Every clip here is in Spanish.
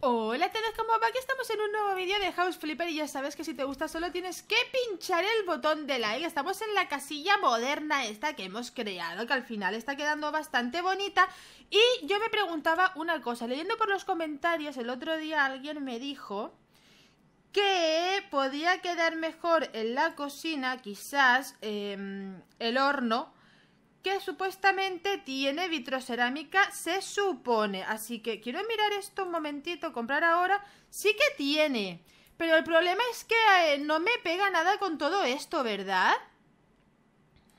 Hola todos, ¿cómo va? Aquí estamos en un nuevo vídeo de House Flipper y ya sabes que si te gusta solo tienes que pinchar el botón de like Estamos en la casilla moderna esta que hemos creado, que al final está quedando bastante bonita Y yo me preguntaba una cosa, leyendo por los comentarios el otro día alguien me dijo que podía quedar mejor en la cocina quizás em, el horno que supuestamente tiene vitrocerámica, se supone. Así que quiero mirar esto un momentito, comprar ahora. Sí que tiene. Pero el problema es que eh, no me pega nada con todo esto, ¿verdad?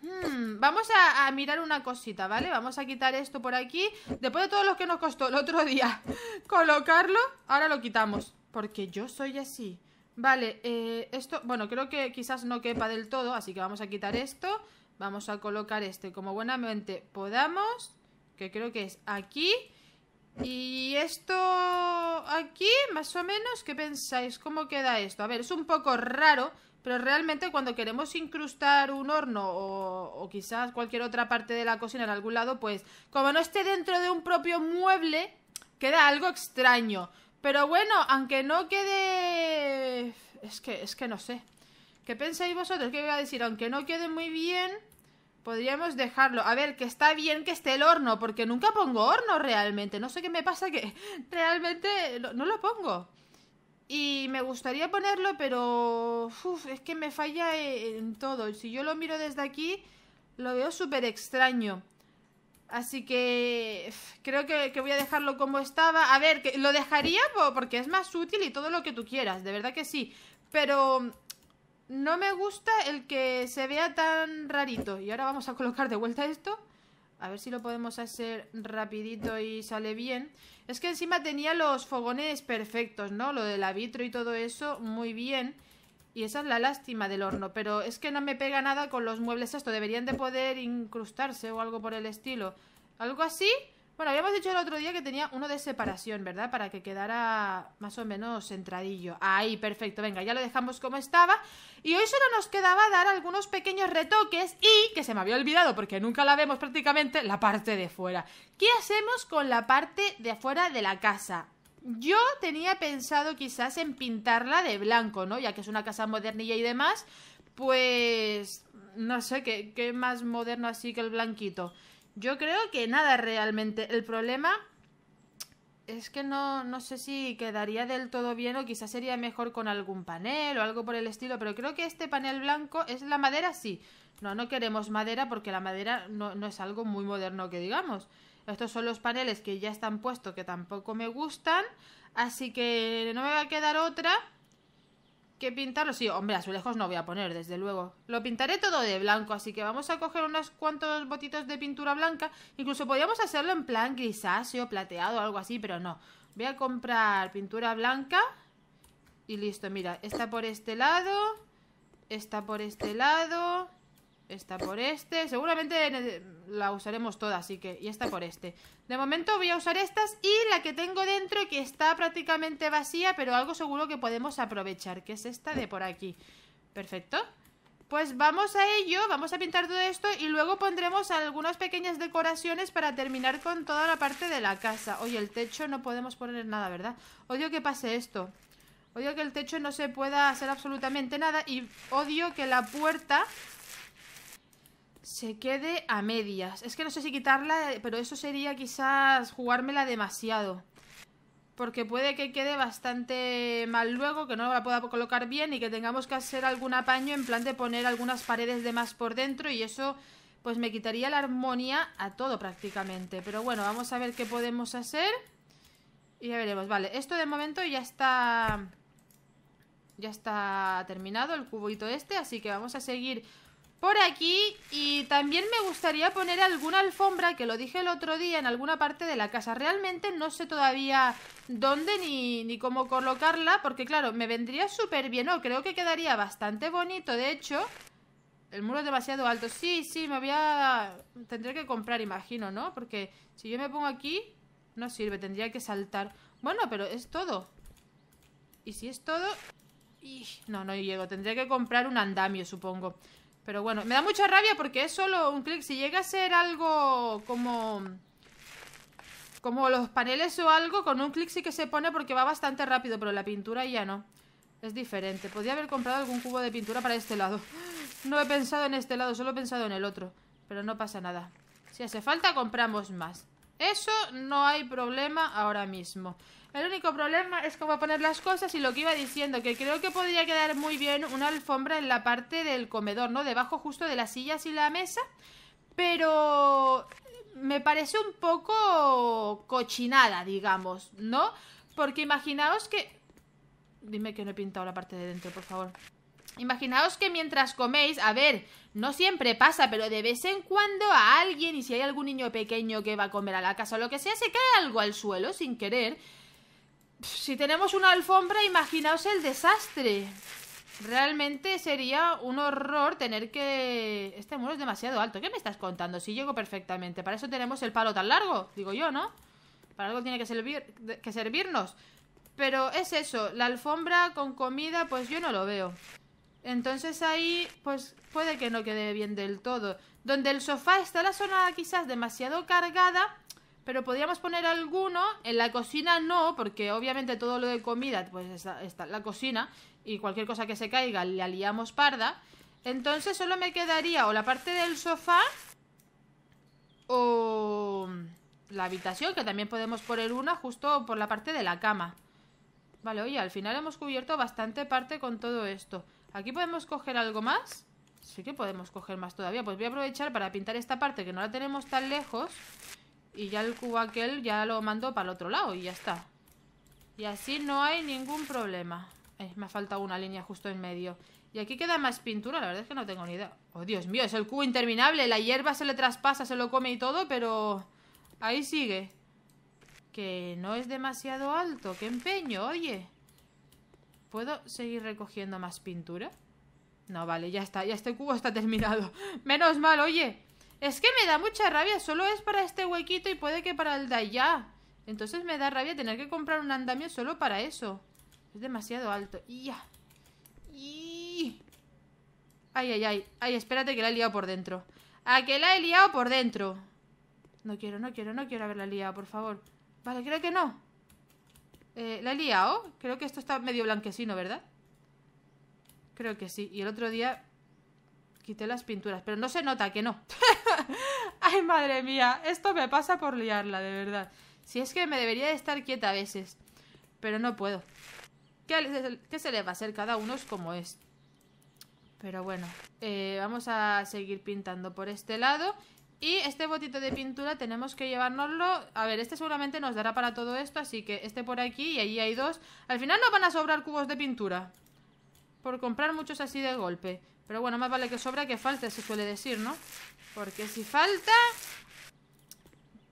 Hmm, vamos a, mirar una cosita, ¿vale? Vamos a quitar esto por aquí Después de todo lo que nos costó el otro día Colocarlo, ahora lo quitamos Porque yo soy así Vale, eh, esto, bueno, creo que quizás no quepa del todo Así que vamos a quitar esto Vamos a colocar este como buenamente podamos, que creo que es aquí. Y esto aquí, más o menos, ¿qué pensáis? ¿Cómo queda esto? A ver, es un poco raro, pero realmente cuando queremos incrustar un horno o, quizás cualquier otra parte de la cocina en algún lado, pues como no esté dentro de un propio mueble, queda algo extraño. Pero bueno, aunque no quede... Es que, es que no sé. ¿Qué pensáis vosotros? ¿Qué voy a decir? Aunque no quede muy bien... Podríamos dejarlo. A ver, que está bien que esté el horno, porque nunca pongo horno realmente. No sé qué me pasa que realmente no, lo pongo. Y me gustaría ponerlo, pero es que me falla en todo. Si yo lo miro desde aquí, lo veo súper extraño. Así que creo que, que, voy a dejarlo como estaba. A ver, que lo dejaría porque es más útil y todo lo que tú quieras, de verdad que sí. Pero no me gusta el que se vea tan rarito. Y ahora vamos a colocar de vuelta esto. A ver si lo podemos hacer rapidito y sale bien. Es que encima tenía los fogones perfectos, ¿no? Lo del vitro y todo eso, muy bien. Y esa es la lástima del horno. Pero es que no me pega nada con los muebles esto. Deberían de poder incrustarse o algo por el estilo. ¿Algo así? Bueno, habíamos dicho el otro día que tenía uno de separación, ¿verdad? Para que quedara más o menos centradillo. Ahí, perfecto. Venga, ya lo dejamos como estaba. Y hoy solo nos quedaba dar algunos pequeños retoques y, que se me había olvidado porque nunca la vemos prácticamente, la parte de fuera. ¿Qué hacemos con la parte de afuera de la casa? Yo tenía pensado quizás en pintarla de blanco, ¿no? Ya que es una casa modernilla y demás, pues... No sé, ¿qué, qué más moderno así que el blanquito? Yo creo que nada realmente. El problema es que no, no sé si quedaría del todo bien o quizás sería mejor con algún panel o algo por el estilo, pero creo que este panel blanco es la madera, sí. No, no queremos madera porque la madera no, no es algo muy moderno que digamos. Estos son los paneles que ya están puestos que tampoco me gustan, así que no me va a quedar otra que pintarlo. Sí, hombre, lejos no voy a poner, desde luego. Lo pintaré todo de blanco, así que vamos a coger unos cuantos botitos de pintura blanca. Incluso podríamos hacerlo en plan grisáceo, plateado algo así, pero no. Voy a comprar pintura blanca. Y listo, mira, está por este lado. Está por este lado esta por este. Seguramente la usaremos toda, así que... Y esta por este. De momento voy a usar estas y la que tengo dentro, que está prácticamente vacía, pero algo seguro que podemos aprovechar, que es esta de por aquí. Perfecto. Pues vamos a ello, vamos a pintar todo esto y luego pondremos algunas pequeñas decoraciones para terminar con toda la parte de la casa. Oye, el techo no podemos poner nada, ¿verdad? Odio que pase esto. Odio que el techo no se pueda hacer absolutamente nada y odio que la puerta se quede a medias. Es que no sé si quitarla, pero eso sería quizás jugármela demasiado. Porque puede que quede bastante mal luego, que no la pueda colocar bien y que tengamos que hacer algún apaño en plan de poner algunas paredes de más por dentro y eso pues me quitaría la armonía a todo prácticamente. Pero bueno, vamos a ver qué podemos hacer y ya veremos. Vale, esto de momento ya está... Ya está terminado el cuboito este, así que vamos a seguir por aquí y también me gustaría poner alguna alfombra, que lo dije el otro día, en alguna parte de la casa. Realmente no sé todavía dónde ni, ni cómo colocarla, porque claro, me vendría súper bien, o creo que quedaría bastante bonito, de hecho... El muro es demasiado alto. Sí, sí, me voy a... Tendré que comprar, imagino, ¿no? Porque si yo me pongo aquí, no sirve, tendría que saltar. Bueno, pero es todo. Y si es todo... No, no llego. Tendría que comprar un andamio, supongo. Pero bueno, me da mucha rabia porque es solo un clic. Si llega a ser algo como. Como los paneles o algo, con un clic sí que se pone porque va bastante rápido, pero la pintura ya no. Es diferente. Podría haber comprado algún cubo de pintura para este lado. No he pensado en este lado, solo he pensado en el otro. Pero no pasa nada. Si hace falta, compramos más. Eso no hay problema ahora mismo. El único problema es cómo poner las cosas y lo que iba diciendo, que creo que podría quedar muy bien una alfombra en la parte del comedor, ¿no? Debajo justo de las sillas y la mesa, pero me parece un poco cochinada, digamos, ¿no? Porque imaginaos que... Dime que no he pintado la parte de dentro, por favor. Imaginaos que mientras coméis, a ver, no siempre pasa, pero de vez en cuando a alguien, y si hay algún niño pequeño que va a comer a la casa o lo que sea, se cae algo al suelo sin querer. Si tenemos una alfombra, imaginaos el desastre. Realmente sería un horror tener que... Este muro es demasiado alto. ¿Qué me estás contando? Si llego perfectamente. Para eso tenemos el palo tan largo, digo yo, ¿no? Para algo tiene que, que servirnos. Pero es eso, la alfombra con comida, pues yo no lo veo. Entonces ahí, pues puede que no quede bien del todo. Donde el sofá está la zona quizás demasiado cargada, pero podríamos poner alguno. En la cocina no, porque obviamente todo lo de comida, pues está, en la cocina. Y cualquier cosa que se caiga le liamos parda. Entonces solo me quedaría o la parte del sofá o la habitación, que también podemos poner una justo por la parte de la cama. Vale, oye, al final hemos cubierto bastante parte con todo esto. Aquí podemos coger algo más. Sí que podemos coger más todavía. Pues voy a aprovechar para pintar esta parte que no la tenemos tan lejos. Y ya el cubo aquel ya lo mando para el otro lado y ya está. Y así no hay ningún problema. Eh, me ha faltado una línea justo en medio. Y aquí queda más pintura, la verdad es que no tengo ni idea. Oh, Dios mío, es el cubo interminable. La hierba se le traspasa, se lo come y todo, pero... Ahí sigue. Que no es demasiado alto. ¡Qué empeño, oye! ¿Puedo seguir recogiendo más pintura? No, vale, ya está, ya este cubo está terminado Menos mal, oye Es que me da mucha rabia, solo es para este huequito Y puede que para el de allá Entonces me da rabia tener que comprar un andamio Solo para eso Es demasiado alto, ya Ay, ay, ay, ay, espérate que la he liado por dentro A que la he liado por dentro No quiero, no quiero, no quiero haberla liado, por favor Vale, creo que no eh, ¿La he liado? Creo que esto está medio blanquecino, ¿verdad? Creo que sí. Y el otro día quité las pinturas. Pero no se nota que no. Ay, madre mía. Esto me pasa por liarla, de verdad. Si es que me debería de estar quieta a veces. Pero no puedo. ¿Qué, se le va a hacer? Cada uno es como es. Pero bueno. Eh, vamos a seguir pintando por este lado. Y este botito de pintura tenemos que llevárnoslo. A ver, este seguramente nos dará para todo esto, así que este por aquí y allí hay dos. Al final no van a sobrar cubos de pintura. Por comprar muchos así de golpe. Pero bueno, más vale que sobra que falte, se suele decir, ¿no? Porque si falta,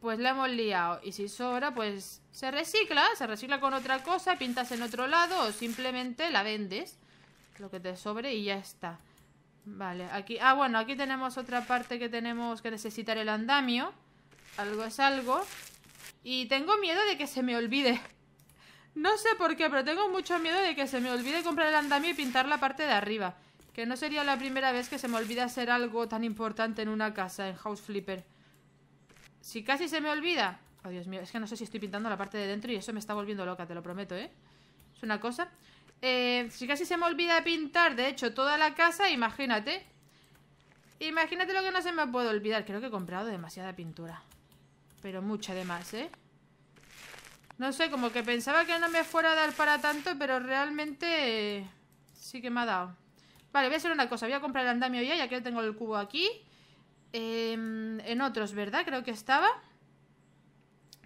pues la hemos liado. Y si sobra, pues se recicla, se recicla con otra cosa, pintas en otro lado o simplemente la vendes. Lo que te sobre y ya está. Vale, aquí... Ah, bueno, aquí tenemos otra parte que tenemos que necesitar el andamio. Algo es algo. Y tengo miedo de que se me olvide. No sé por qué, pero tengo mucho miedo de que se me olvide comprar el andamio y pintar la parte de arriba. Que no sería la primera vez que se me olvida hacer algo tan importante en una casa, en House Flipper. Si casi se me olvida... Oh, Dios mío, es que no sé si estoy pintando la parte de dentro y eso me está volviendo loca, te lo prometo, ¿eh? Es una cosa... Eh, si casi se me olvida pintar, de hecho, toda la casa, imagínate. Imagínate lo que no se me puede olvidar. Creo que he comprado demasiada pintura. Pero mucha de más, ¿eh? No sé, como que pensaba que no me fuera a dar para tanto, pero realmente eh, sí que me ha dado. Vale, voy a hacer una cosa. Voy a comprar el andamio ya, ya que tengo el cubo aquí. Em, en otros, ¿verdad? Creo que estaba.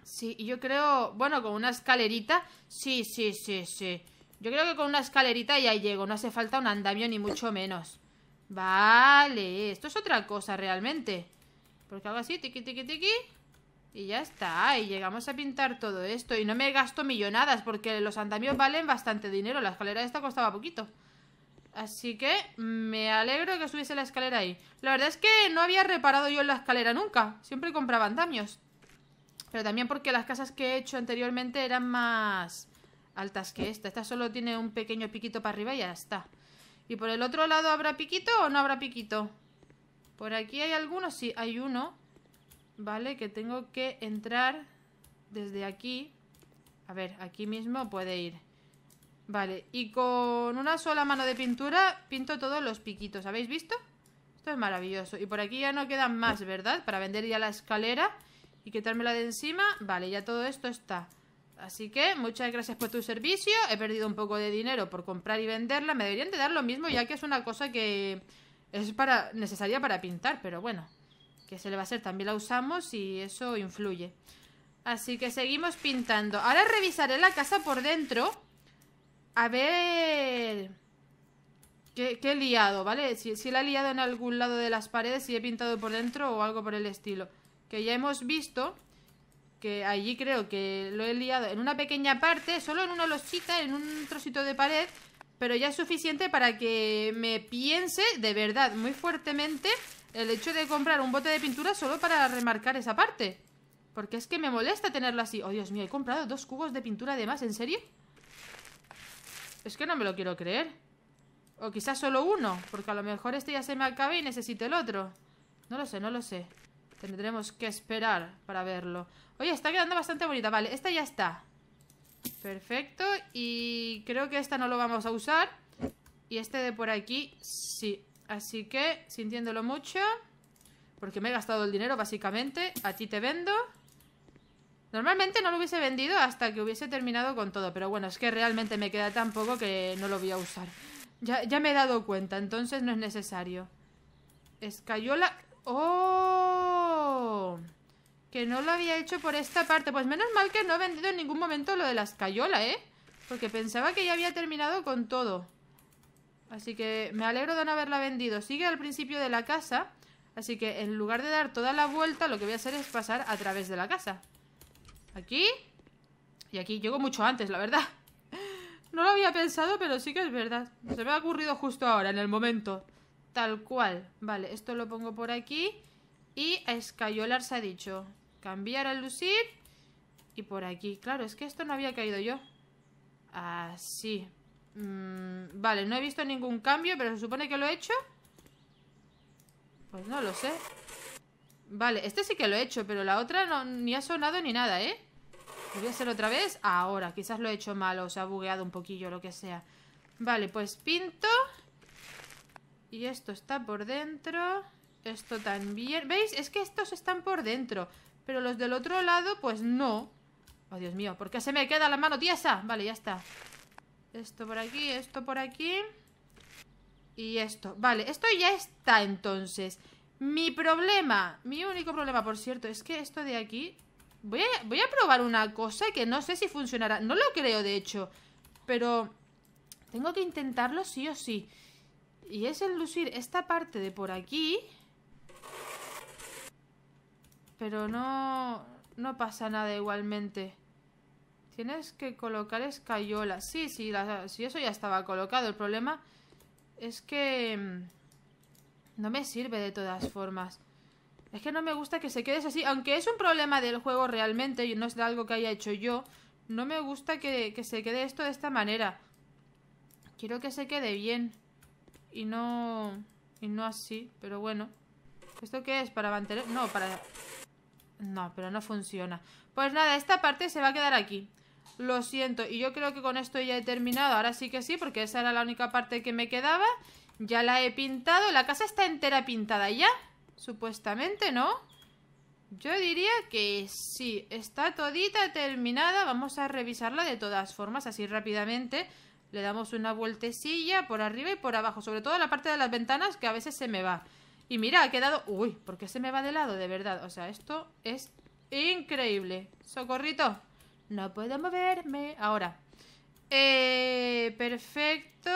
Sí, y yo creo... Bueno, con una escalerita. Sí, sí, sí, sí. Yo creo que con una escalerita ya llego. No hace falta un andamio ni mucho menos. Vale. Esto es otra cosa realmente. Porque hago así, tiqui, tiqui, tiqui. Y ya está. Y llegamos a pintar todo esto. Y no me gasto millonadas porque los andamios valen bastante dinero. La escalera esta costaba poquito. Así que me alegro que subiese la escalera ahí. La verdad es que no había reparado yo la escalera nunca. Siempre compraba andamios. Pero también porque las casas que he hecho anteriormente eran más altas que esta. Esta solo tiene un pequeño piquito para arriba y ya está. ¿Y por el otro lado habrá piquito o no habrá piquito? Por aquí hay algunos, sí, hay uno. Vale, que tengo que entrar desde aquí. A ver, aquí mismo puede ir. Vale, y con una sola mano de pintura pinto todos los piquitos, ¿habéis visto? Esto es maravilloso. Y por aquí ya no quedan más, ¿verdad? Para vender ya la escalera y quitármela de encima. Vale, ya todo esto está. Así que muchas gracias por tu servicio. He perdido un poco de dinero por comprar y venderla. Me deberían de dar lo mismo ya que es una cosa que es para necesaria para pintar, pero bueno, que se le va a hacer también la usamos y eso influye. Así que seguimos pintando. Ahora revisaré la casa por dentro. A ver... ¿Qué, he liado, ¿vale? Si, si la he liado en algún lado de las paredes, si he pintado por dentro o algo por el estilo. Que ya hemos visto que allí creo que lo he liado en una pequeña parte, solo en una lochita, en un trocito de pared, pero ya es suficiente para que me piense de verdad muy fuertemente el hecho de comprar un bote de pintura solo para remarcar esa parte. Porque es que me molesta tenerlo así. Oh, Dios mío, he comprado dos cubos de pintura de más, ¿en serio? Es que no me lo quiero creer. O quizás solo uno, porque a lo mejor este ya se me acabe y necesito el otro. No lo sé, no lo sé. Tendremos que esperar para verlo. Oye, está quedando bastante bonita. Vale, esta ya está. Perfecto. Y creo que esta no lo vamos a usar. Y este de por aquí, sí. Así que, sintiéndolo mucho... Porque me he gastado el dinero, básicamente. A ti te vendo. Normalmente no lo hubiese vendido hasta que hubiese terminado con todo. Pero bueno, es que realmente me queda tan poco que no lo voy a usar. Ya, ya me he dado cuenta, entonces no es necesario. Escayola... ¡Oh! Que no lo había hecho por esta parte. Pues menos mal que no he vendido en ningún momento lo de la escayola, ¿eh? Porque pensaba que ya había terminado con todo. Así que me alegro de no haberla vendido. Sigue al principio de la casa. Así que en lugar de dar toda la vuelta, lo que voy a hacer es pasar a través de la casa. Aquí. Y aquí. Llego mucho antes, la verdad. No lo había pensado, pero sí que es verdad. Se me ha ocurrido justo ahora, en el momento. Tal cual. Vale, esto lo pongo por aquí. Y Escayolar se ha dicho cambiar al lucir y por aquí. Claro, es que esto no había caído yo. Así. Mm, vale, no he visto ningún cambio, pero se supone que lo he hecho. Pues no lo sé. Vale, este sí que lo he hecho, pero la otra no, ni ha sonado ni nada, ¿eh? voy a otra vez. Ahora, quizás lo he hecho mal o se ha bugueado un poquillo, lo que sea. Vale, pues pinto. Y esto está por dentro. Esto también. ¿Veis? Es que estos están por dentro. Pero los del otro lado, pues no. Oh, Dios mío. ¿Por qué se me queda la mano tiesa? Vale, ya está. Esto por aquí, esto por aquí. Y esto. Vale, esto ya está entonces. Mi problema, mi único problema, por cierto, es que esto de aquí... Voy a, voy a probar una cosa que no sé si funcionará. No lo creo, de hecho. Pero tengo que intentarlo sí o sí. Y es el lucir esta parte de por aquí pero no, no pasa nada igualmente. Tienes que colocar escayola Sí, sí, eso ya estaba colocado. El problema es que mm, no me sirve de todas formas. Es que no me gusta que se quede así. Aunque es un problema del juego realmente, Y no es algo que haya hecho yo. No me gusta que, que se quede esto de esta manera. Quiero que se quede bien. Y no... Y no así, pero bueno. ¿Esto qué es? ¿Para mantener...? No, para no, pero no funciona. Pues nada, esta parte se va a quedar aquí. Lo siento, y yo creo que con esto ya he terminado. Ahora sí que sí, porque esa era la única parte que me quedaba. Ya la he pintado. La casa está entera pintada ya, supuestamente, ¿no? Yo diría que sí, está todita terminada. Vamos a revisarla de todas formas, así rápidamente. Le damos una vueltecilla por arriba y por abajo, sobre todo la parte de las ventanas que a veces se me va. Y mira, ha quedado... Uy, ¿por qué se me va de lado? De verdad, o sea, esto es increíble. Socorrito. No puedo moverme. Ahora. Eh, perfecto.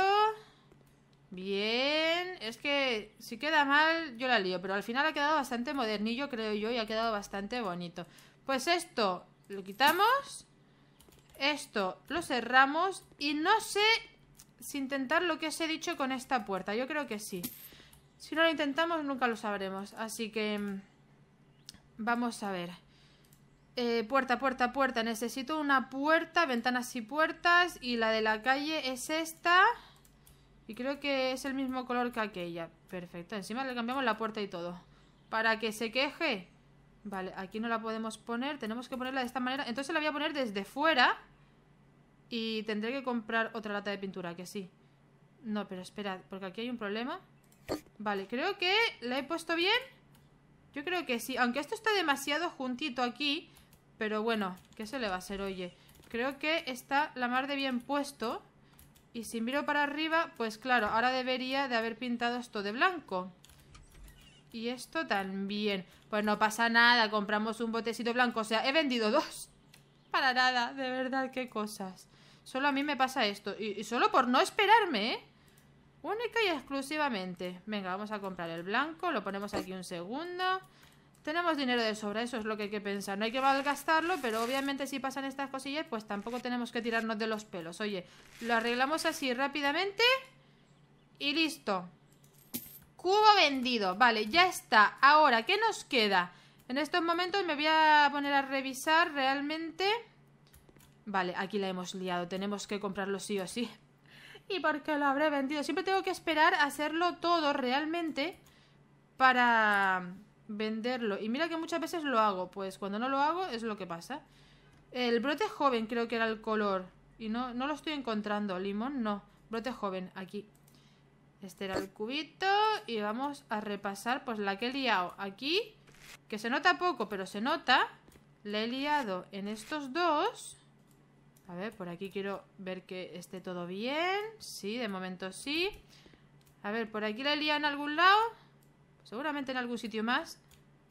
Bien. Es que si queda mal, yo la lío. Pero al final ha quedado bastante modernillo, creo yo, y ha quedado bastante bonito. Pues esto lo quitamos. Esto lo cerramos. Y no sé si intentar lo que os he dicho con esta puerta. Yo creo que sí. Si no lo intentamos, nunca lo sabremos. Así que... Mm, vamos a ver. Eh, puerta, puerta, puerta. Necesito una puerta, ventanas y puertas. Y la de la calle es esta. Y creo que es el mismo color que aquella. Perfecto. Encima le cambiamos la puerta y todo. Para que se queje. Vale, aquí no la podemos poner. Tenemos que ponerla de esta manera. Entonces la voy a poner desde fuera. Y tendré que comprar otra lata de pintura, que sí. No, pero esperad, porque aquí hay un problema. Vale, creo que la he puesto bien. Yo creo que sí. Aunque esto está demasiado juntito aquí. Pero bueno, ¿qué se le va a hacer? Oye, creo que está la mar de bien puesto. Y si miro para arriba, pues claro, ahora debería de haber pintado esto de blanco. Y esto también. Pues no pasa nada, compramos un botecito blanco. O sea, he vendido dos. Para nada, de verdad, qué cosas. Solo a mí me pasa esto. Y, y solo por no esperarme, ¿eh? Única y exclusivamente. Venga, vamos a comprar el blanco. Lo ponemos aquí un segundo. Tenemos dinero de sobra, eso es lo que hay que pensar. No hay que malgastarlo, pero obviamente si pasan estas cosillas, pues tampoco tenemos que tirarnos de los pelos. Oye, lo arreglamos así rápidamente y listo. Cubo vendido. Vale, ya está. Ahora, ¿qué nos queda? En estos momentos me voy a poner a revisar realmente... Vale, aquí la hemos liado. Tenemos que comprarlo sí o sí y porque lo habré vendido. Siempre tengo que esperar a hacerlo todo realmente para venderlo. Y mira que muchas veces lo hago, pues cuando no lo hago es lo que pasa. El brote joven creo que era el color. Y no, no lo estoy encontrando. Limón, no. Brote joven, aquí. Este era el cubito. Y vamos a repasar, pues la que he liado aquí. Que se nota poco, pero se nota. La he liado en estos dos. A ver, por aquí quiero ver que esté todo bien. Sí, de momento sí. A ver, ¿por aquí la he en algún lado? Seguramente en algún sitio más.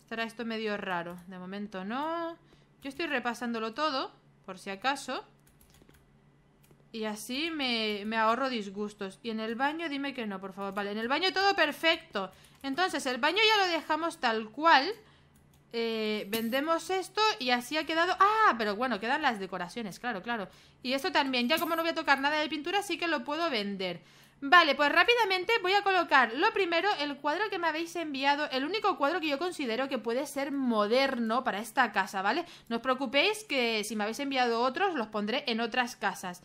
Estará esto medio raro. De momento no. Yo estoy repasándolo todo, por si acaso. Y así me, me, ahorro disgustos. Y en el baño, dime que no, por favor. Vale, en el baño todo perfecto. Entonces, el baño ya lo dejamos tal cual. Eh, vendemos esto y así ha quedado... Ah, pero bueno, quedan las decoraciones, claro, claro. Y esto también, ya como no voy a tocar nada de pintura, sí que lo puedo vender. Vale, pues rápidamente voy a colocar lo primero, el cuadro que me habéis enviado, el único cuadro que yo considero que puede ser moderno para esta casa, ¿vale? No os preocupéis que si me habéis enviado otros los pondré en otras casas.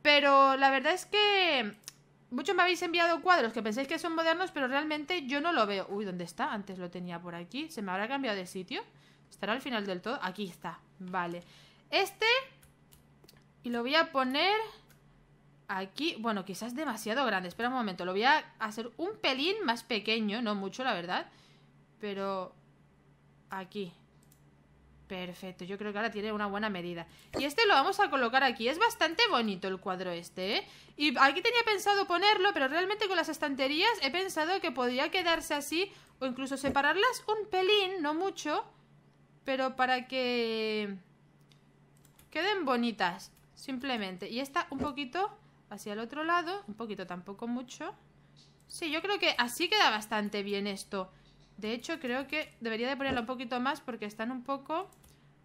Pero la verdad es que Muchos me habéis enviado cuadros que pensáis que son modernos, pero realmente yo no lo veo. Uy, ¿dónde está? Antes lo tenía por aquí. ¿Se me habrá cambiado de sitio? ¿Estará al final del todo? Aquí está. Vale. Este... Y lo voy a poner aquí, bueno, quizás demasiado grande. Espera un momento, lo voy a hacer un pelín más pequeño, no mucho, la verdad. Pero aquí. Perfecto, yo creo que ahora tiene una buena medida. Y este lo vamos a colocar aquí. Es bastante bonito el cuadro este, ¿eh? Y aquí tenía pensado ponerlo, pero realmente con las estanterías he pensado que podría quedarse así o incluso separarlas un pelín, no mucho, pero para que queden bonitas, simplemente. Y esta un poquito hacia el otro lado, un poquito tampoco mucho. Sí, yo creo que así queda bastante bien esto. De hecho, creo que debería de ponerlo un poquito más porque están un poco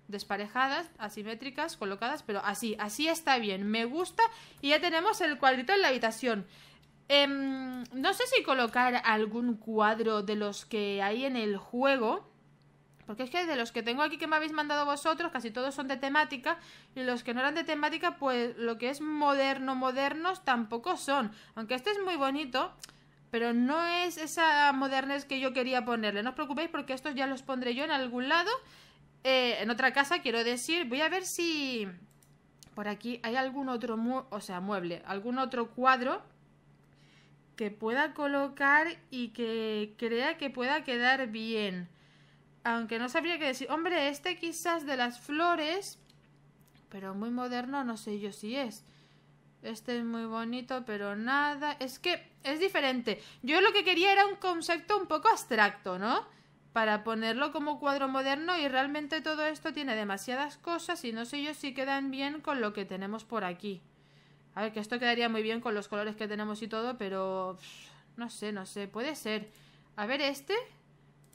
desparejadas, asimétricas, colocadas, pero así, así está bien, me gusta y ya tenemos el cuadrito en la habitación. Em, no sé si colocar algún cuadro de los que hay en el juego, porque es que de los que tengo aquí que me habéis mandado vosotros, casi todos son de temática, y los que no eran de temática, pues lo que es moderno, modernos tampoco son, aunque este es muy bonito. Pero no es esa modernez que yo quería ponerle. No os preocupéis porque estos ya los pondré yo en algún lado. Eh, en otra casa, quiero decir. Voy a ver si por aquí hay algún otro o sea, mueble, algún otro cuadro que pueda colocar y que crea que pueda quedar bien. Aunque no sabría qué decir. Hombre, este quizás de las flores, pero muy moderno no sé yo si es. Este es muy bonito, pero nada. Es que es diferente. Yo lo que quería era un concepto un poco abstracto, ¿no? Para ponerlo como cuadro moderno y realmente todo esto tiene demasiadas cosas y no sé yo si quedan bien con lo que tenemos por aquí. A ver, que esto quedaría muy bien con los colores que tenemos y todo, pero... no sé, no sé, puede ser. A ver este.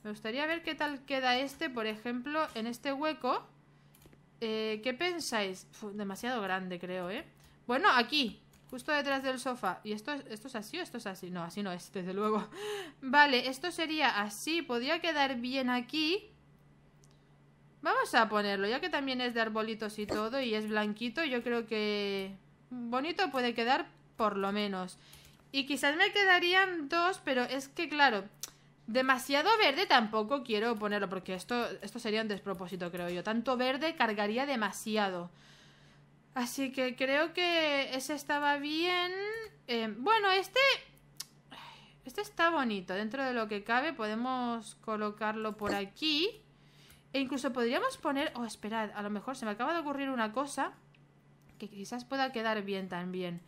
Me gustaría ver qué tal queda este, por ejemplo, en este hueco. Eh, ¿Qué pensáis? demasiado grande, creo, ¿eh? Bueno, aquí, justo detrás del sofá. ¿Y esto, esto es así o esto es así? No, así no es, desde luego. Vale, esto sería así. Podría quedar bien aquí. Vamos a ponerlo, ya que también es de arbolitos y todo y es blanquito, yo creo que bonito puede quedar por lo menos. Y quizás me quedarían dos, pero es que claro, demasiado verde tampoco quiero ponerlo porque esto, esto sería un despropósito, creo yo. Tanto verde cargaría demasiado. Así que creo que ese estaba bien. Eh, bueno, este... Este está bonito. Dentro de lo que cabe podemos colocarlo por aquí. E incluso podríamos poner... Oh, esperad. A lo mejor se me acaba de ocurrir una cosa. Que quizás pueda quedar bien también.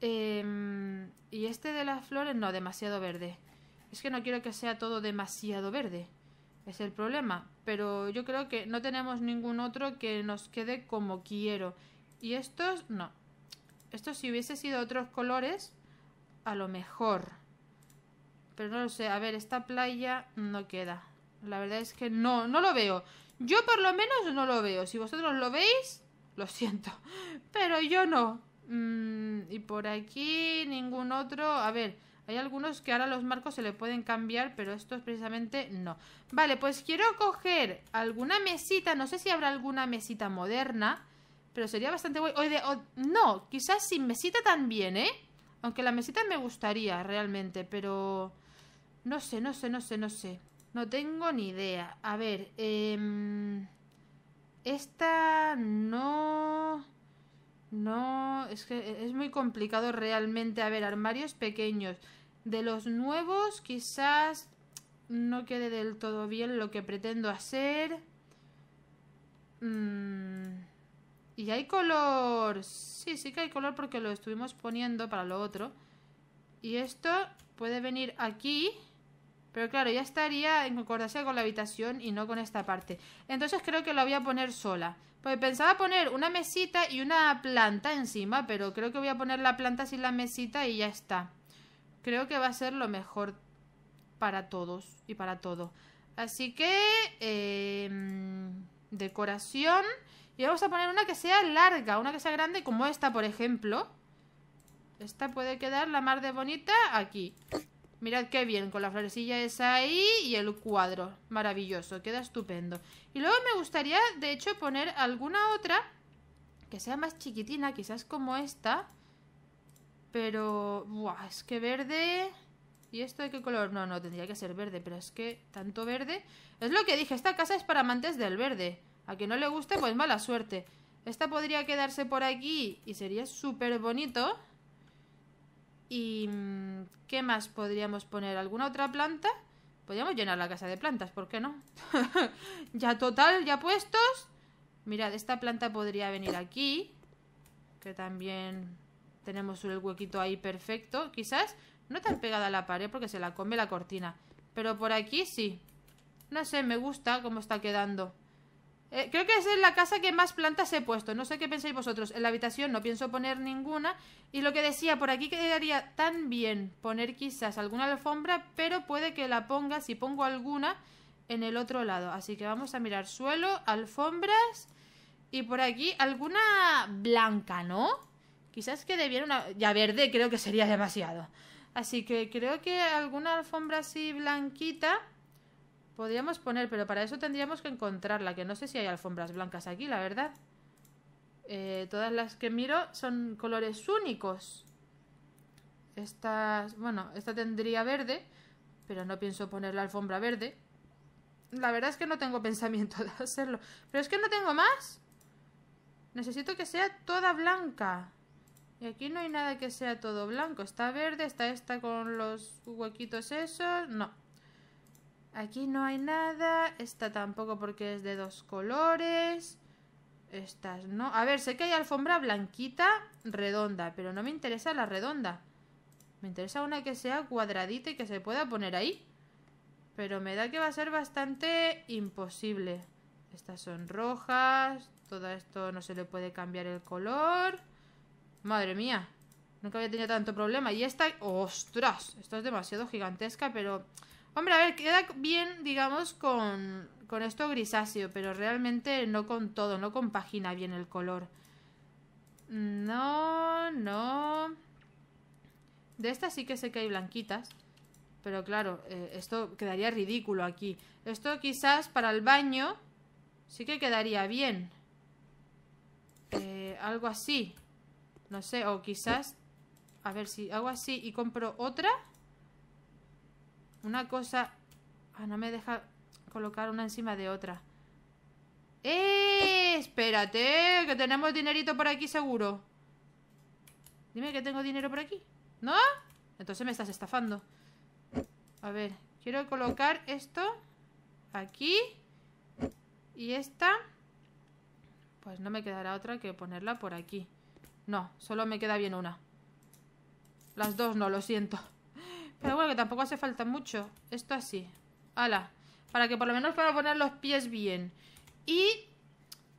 Em, y este de las flores... No, demasiado verde. Es que no quiero que sea todo demasiado verde. Es el problema. Pero yo creo que no tenemos ningún otro que nos quede como quiero. Y estos no. estos si hubiese sido otros colores, a lo mejor. Pero no lo sé. A ver, esta playa no queda. La verdad es que no, no lo veo. Yo por lo menos no lo veo. Si vosotros lo veis, lo siento. Pero yo no. Mm, y por aquí ningún otro. A ver, hay algunos que ahora los marcos se le pueden cambiar, pero estos precisamente no. Vale, pues quiero coger alguna mesita. No sé si habrá alguna mesita moderna pero sería bastante guay. no, quizás sin mesita también, ¿eh? Aunque la mesita me gustaría realmente, pero... No sé, no sé, no sé, no sé. No tengo ni idea. A ver, eh... Esta no... No, es que es muy complicado realmente. A ver, armarios pequeños. De los nuevos quizás no quede del todo bien lo que pretendo hacer. Mmm... Y hay color... Sí, sí que hay color porque lo estuvimos poniendo para lo otro. Y esto puede venir aquí. Pero claro, ya estaría en concordancia con la habitación y no con esta parte. Entonces creo que lo voy a poner sola. Pues pensaba poner una mesita y una planta encima, pero creo que voy a poner la planta sin la mesita y ya está. Creo que va a ser lo mejor para todos y para todo. Así que... Em, decoración... Y vamos a poner una que sea larga, una que sea grande como esta, por ejemplo. Esta puede quedar la más de bonita aquí. Mirad qué bien, con la florecilla esa ahí y el cuadro. Maravilloso, queda estupendo. Y luego me gustaría, de hecho, poner alguna otra que sea más chiquitina, quizás como esta. Pero, buah, es que verde... ¿Y esto de qué color? No, no, tendría que ser verde, pero es que tanto verde... Es lo que dije, esta casa es para amantes del verde. A que no le guste, pues mala suerte. Esta podría quedarse por aquí y sería súper bonito. ¿Y mm, qué más podríamos poner? ¿Alguna otra planta? Podríamos llenar la casa de plantas, ¿por qué no? ya total, ya puestos. Mirad, esta planta podría venir aquí. Que también tenemos el huequito ahí perfecto. Quizás no tan pegada a la pared porque se la come la cortina. Pero por aquí sí. No sé, me gusta cómo está quedando. Eh, creo que es la casa que más plantas he puesto. No sé qué pensáis vosotros. En la habitación no pienso poner ninguna. Y lo que decía, por aquí quedaría tan bien poner quizás alguna alfombra, pero puede que la ponga, si pongo alguna, en el otro lado. Así que vamos a mirar suelo, alfombras y por aquí alguna blanca, ¿no? Quizás que debiera una... Ya verde creo que sería demasiado. Así que creo que alguna alfombra así blanquita... Podríamos poner, pero para eso tendríamos que encontrarla, que no sé si hay alfombras blancas aquí, la verdad. Eh, todas las que miro son colores únicos. Estas, bueno, esta tendría verde, pero no pienso poner la alfombra verde. La verdad es que no tengo pensamiento de hacerlo. Pero es que no tengo más. Necesito que sea toda blanca. Y aquí no hay nada que sea todo blanco. Está verde, está esta con los huequitos esos. No. Aquí no hay nada. Esta tampoco porque es de dos colores. Estas no. A ver, sé que hay alfombra blanquita redonda, pero no me interesa la redonda. Me interesa una que sea cuadradita y que se pueda poner ahí. Pero me da que va a ser bastante imposible. Estas son rojas. Todo esto no se le puede cambiar el color. Madre mía. Nunca había tenido tanto problema. Y esta... ¡Ostras! Esto es demasiado gigantesca, pero... Hombre, a ver, queda bien, digamos, con, esto grisáceo, pero realmente no con todo, no compagina bien el color. No, no. De estas sí que sé que hay blanquitas. Pero claro, eh, esto quedaría ridículo aquí. Esto quizás para el baño sí que quedaría bien. Eh, algo así. No sé, o quizás... A ver si hago así y compro otra... Una cosa... Ah, no me deja colocar una encima de otra. ¡Eh! Espérate, que tenemos dinerito por aquí seguro. Dime que tengo dinero por aquí. ¿No? Entonces me estás estafando. A ver, quiero colocar esto aquí. Y esta... Pues no me quedará otra que ponerla por aquí. No, solo me queda bien una. Las dos no, lo siento. Pero bueno, que tampoco hace falta mucho. Esto así. ¡Hala! Para que por lo menos pueda poner los pies bien. Y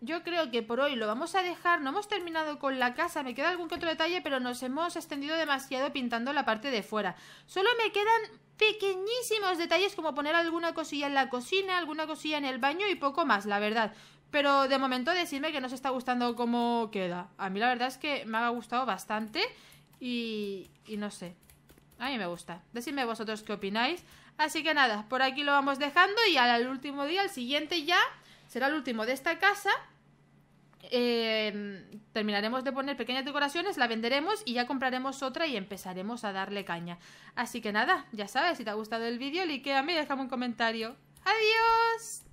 yo creo que por hoy lo vamos a dejar. No hemos terminado con la casa. Me queda algún que otro detalle, pero nos hemos extendido demasiado pintando la parte de fuera. Solo me quedan pequeñísimos detalles como poner alguna cosilla en la cocina, alguna cosilla en el baño y poco más, la verdad. Pero de momento decirme que no se está gustando cómo queda. A mí la verdad es que me ha gustado bastante y no sé. A mí me gusta. Decidme vosotros qué opináis. Así que nada, por aquí lo vamos dejando y al último día, el siguiente ya, será el último de esta casa. Em, terminaremos de poner pequeñas decoraciones, la venderemos y ya compraremos otra y empezaremos a darle caña. Así que nada, ya sabes, si te ha gustado el vídeo, likeame y déjame un comentario. ¡Adiós!